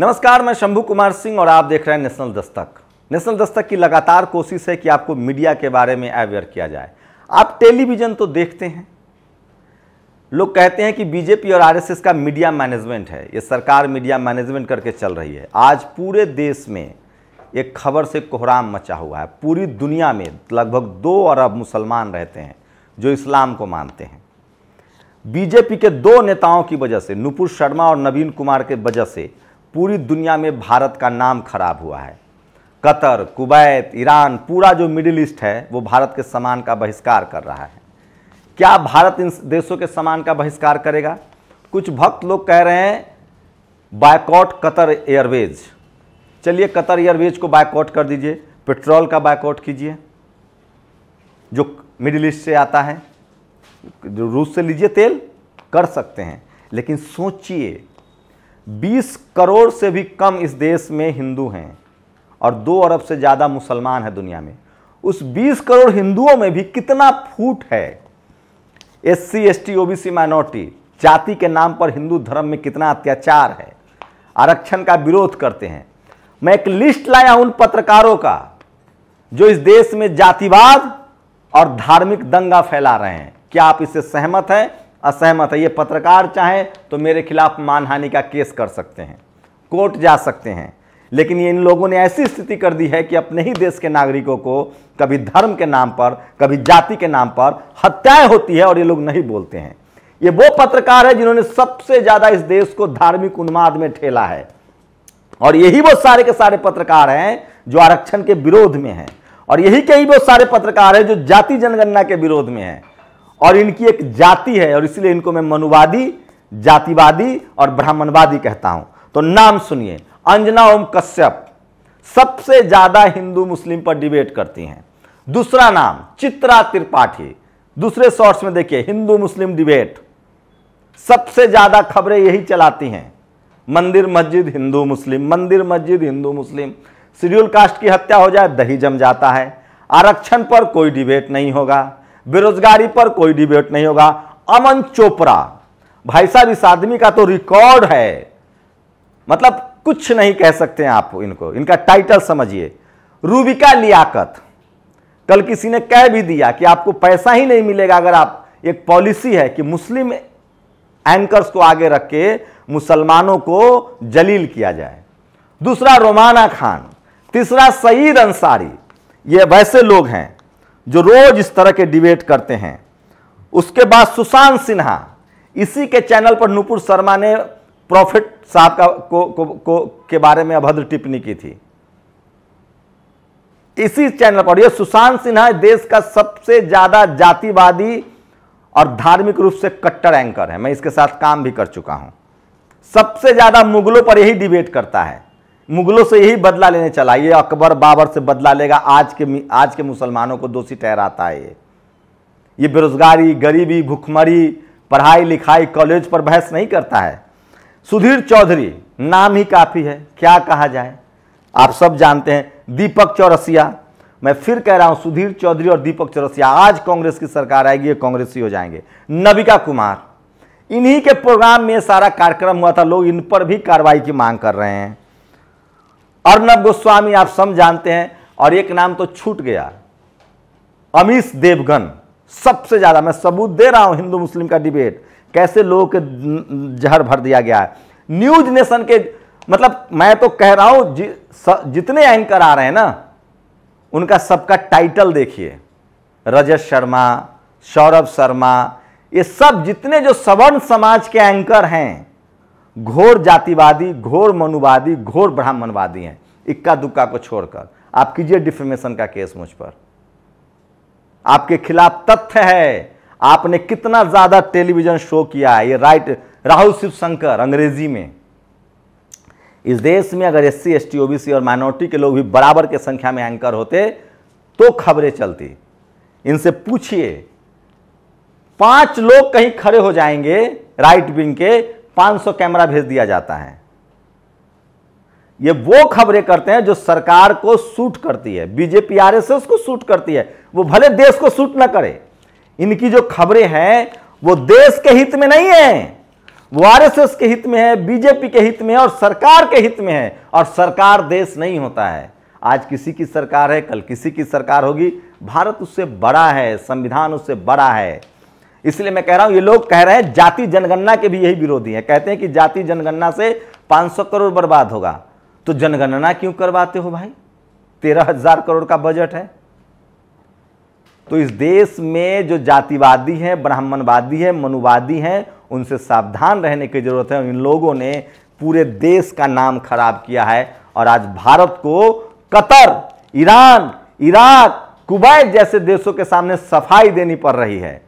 नमस्कार मैं शंभू कुमार सिंह और आप देख रहे हैं नेशनल दस्तक नेशनल दस्तक की लगातार कोशिश है कि आपको मीडिया के बारे में अवेयर किया जाए आप टेलीविज़न तो देखते हैं लोग कहते हैं कि बीजेपी और आरएसएस का मीडिया मैनेजमेंट है ये सरकार मीडिया मैनेजमेंट करके चल रही है आज पूरे देश में एक खबर से कोहराम मचा हुआ है पूरी दुनिया में लगभग दो अरब मुसलमान रहते हैं जो इस्लाम को मानते हैं बीजेपी के दो नेताओं की वजह से नुपुर शर्मा और नवीन कुमार के वजह से पूरी दुनिया में भारत का नाम खराब हुआ है कतर कुवैत ईरान पूरा जो मिडिल ईस्ट है वो भारत के सामान का बहिष्कार कर रहा है क्या भारत इन देशों के सामान का बहिष्कार करेगा कुछ भक्त लोग कह रहे हैं बायकॉट कतर एयरवेज चलिए कतर एयरवेज को बायकॉट कर दीजिए पेट्रोल का बायकॉट कीजिए जो मिडिल ईस्ट से आता है जो रूस से लीजिए तेल कर सकते हैं लेकिन सोचिए 20 करोड़ से भी कम इस देश में हिंदू हैं और दो अरब से ज़्यादा मुसलमान हैं दुनिया में उस 20 करोड़ हिंदुओं में भी कितना फूट है S C S T OBC minority जाति के नाम पर हिंदू धर्म में कितना अत्याचार है आरक्षण का विरोध करते हैं मैं एक लिस्ट लाया उन पत्रकारों का जो इस देश में जातिवाद और धार्मिक दंगा फैला रहे हैं क्या आप इससे सहमत हैं असहमत है ये पत्रकार चाहें तो मेरे खिलाफ मानहानि का केस कर सकते हैं कोर्ट जा सकते हैं लेकिन ये इन लोगों ने ऐसी स्थिति कर दी है कि अपने ही देश के नागरिकों को कभी धर्म के नाम पर कभी जाति के नाम पर हत्याएं होती है और ये लोग नहीं बोलते हैं ये वो पत्रकार है जिन्होंने सबसे ज़्यादा इस देश को धार्मिक उन्माद में ठेला है और यही वो सारे के सारे पत्रकार हैं जो आरक्षण के विरोध में हैं और यही कई वो सारे पत्रकार हैं जो जाति जनगणना के विरोध में हैं और इनकी एक जाति है और इसलिए इनको मैं मनुवादी जातिवादी और ब्राह्मणवादी कहता हूं तो नाम सुनिए अंजना ओम कश्यप सबसे ज्यादा हिंदू मुस्लिम पर डिबेट करती हैं दूसरा नाम चित्रा त्रिपाठी दूसरे सोर्स में देखिए हिंदू मुस्लिम डिबेट सबसे ज्यादा खबरें यही चलाती हैं मंदिर मस्जिद हिंदू मुस्लिम मंदिर मस्जिद हिंदू मुस्लिम शेड्यूल कास्ट की हत्या हो जाए दही जम जाता है आरक्षण पर कोई डिबेट नहीं होगा बेरोजगारी पर कोई डिबेट नहीं होगा अमन चोपड़ा भाई साहब इस आदमी का तो रिकॉर्ड है मतलब कुछ नहीं कह सकते हैं आप इनको इनका टाइटल समझिए रूबिका लियाकत कल किसी ने कह भी दिया कि आपको पैसा ही नहीं मिलेगा अगर आप एक पॉलिसी है कि मुस्लिम एंकर्स को आगे रख के मुसलमानों को जलील किया जाए दूसरा रोमाना खान तीसरा सईद अंसारी ये वैसे लोग हैं जो रोज इस तरह के डिबेट करते हैं उसके बाद सुशांत सिन्हा इसी के चैनल पर नुपुर शर्मा ने प्रॉफिट साहब का को, को, को के बारे में अभद्र टिप्पणी की थी इसी चैनल पर यह सुशांत सिन्हा देश का सबसे ज्यादा जातिवादी और धार्मिक रूप से कट्टर एंकर है मैं इसके साथ काम भी कर चुका हूं सबसे ज्यादा मुगलों पर यही डिबेट करता है मुगलों से यही बदला लेने चला ये अकबर बाबर से बदला लेगा आज के आज के मुसलमानों को दोषी ठहराता है ये ये बेरोजगारी गरीबी भुखमरी पढ़ाई लिखाई कॉलेज पर बहस नहीं करता है सुधीर चौधरी नाम ही काफ़ी है क्या कहा जाए आप सब जानते हैं दीपक चौरसिया मैं फिर कह रहा हूं सुधीर चौधरी और दीपक चौरसिया आज कांग्रेस की सरकार आएगी ये कांग्रेसी हो जाएंगे नबिका कुमार इन्हीं के प्रोग्राम में सारा कार्यक्रम हुआ था लोग इन पर भी कार्रवाई की मांग कर रहे हैं अर्नब गोस्वामी आप सब जानते हैं और एक नाम तो छूट गया अमीश देवगन सबसे ज़्यादा मैं सबूत दे रहा हूं हिंदू मुस्लिम का डिबेट कैसे लोगों के जहर भर दिया गया है न्यूज नेशन के मतलब मैं तो कह रहा हूं जि, जितने एंकर आ रहे हैं ना उनका सबका टाइटल देखिए रजत शर्मा सौरभ शर्मा ये सब जितने जो सवर्ण समाज के एंकर हैं घोर जातिवादी घोर मनुवादी घोर ब्राह्मणवादी हैं इक्का दुक्का को छोड़कर आप कीजिए डिफेमेशन का केस मुझ पर आपके खिलाफ तथ्य है आपने कितना ज्यादा टेलीविजन शो किया है ये राइट राहुल शिवशंकर अंग्रेजी में इस देश में अगर S C S T OBC और माइनॉरिटी के लोग भी बराबर के संख्या में एंकर होते तो खबरें चलती इनसे पूछिए पांच लोग कहीं खड़े हो जाएंगे राइट विंग के 500 कैमरा भेज दिया जाता है ये वो खबरें करते हैं जो सरकार को सूट करती है बीजेपी आरएसएस को सूट करती है वो भले देश को सूट ना करे इनकी जो खबरें हैं वो देश के हित में नहीं है वो आरएसएस के हित में है बीजेपी के हित में है और सरकार के हित में है और सरकार देश नहीं होता है आज किसी की सरकार है कल किसी की सरकार होगी भारत उससे बड़ा है संविधान उससे बड़ा है इसलिए मैं कह रहा हूं ये लोग कह रहे हैं जाति जनगणना के भी यही विरोधी है कहते हैं कि जाति जनगणना से 500 करोड़ बर्बाद होगा तो जनगणना क्यों करवाते हो भाई तेरह हजार करोड़ का बजट है तो इस देश में जो जातिवादी हैं ब्राह्मणवादी हैं मनुवादी हैं उनसे सावधान रहने की जरूरत है इन लोगों ने पूरे देश का नाम खराब किया है और आज भारत को कतर ईरान इराक कुवैत जैसे देशों के सामने सफाई देनी पड़ रही है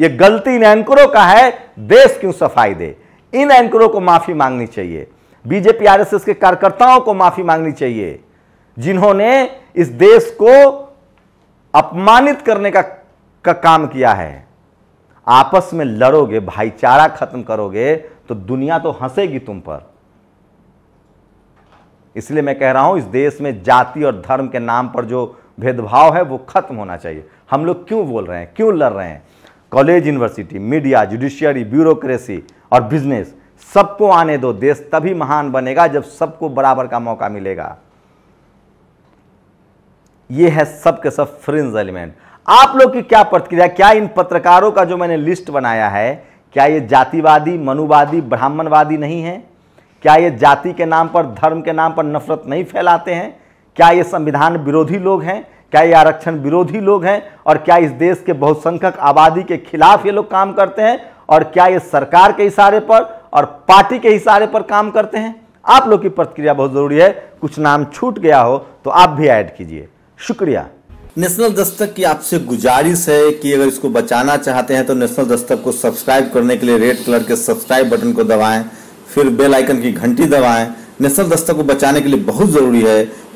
ये गलती इन एंकरों का है देश क्यों सफाई दे इन एंकरों को माफी मांगनी चाहिए बीजेपी आरएसएस के कार्यकर्ताओं को माफी मांगनी चाहिए जिन्होंने इस देश को अपमानित करने का, का काम किया है आपस में लड़ोगे भाईचारा खत्म करोगे तो दुनिया तो हंसेगी तुम पर इसलिए मैं कह रहा हूं इस देश में जाति और धर्म के नाम पर जो भेदभाव है वो खत्म होना चाहिए हम लोग क्यों बोल रहे हैं क्यों लड़ रहे हैं college university media judiciary bureaucracy और बिजनेस सबको आने दो देश तभी महान बनेगा जब सबको बराबर का मौका मिलेगा यह है सब सब फ्रिंज एलिमेंट आप लोग की क्या प्रतिक्रिया क्या इन पत्रकारों का जो मैंने लिस्ट बनाया है क्या यह जातिवादी मनुवादी ब्राह्मणवादी नहीं है क्या ये जाति के नाम पर धर्म के नाम पर नफरत नहीं फैलाते हैं क्या ये संविधान विरोधी लोग हैं क्या ये आरक्षण विरोधी लोग हैं और क्या इस देश के बहुसंख्यक आबादी के खिलाफ ये लोग काम करते हैं और क्या ये सरकार के इशारे पर और पार्टी के इशारे पर काम करते हैं आप लोग की प्रतिक्रिया बहुत जरूरी है कुछ नाम छूट गया हो तो आप भी ऐड कीजिए शुक्रिया नेशनल दस्तक की आपसे गुजारिश है कि अगर इसको बचाना चाहते हैं तो नेशनल दस्तक को सब्सक्राइब करने के लिए रेड कलर के सब्सक्राइब बटन को दबाएं फिर बेल आइकन की घंटी दबाएं नेशनल दस्तक को बचाने के लिए बहुत ज़रूरी है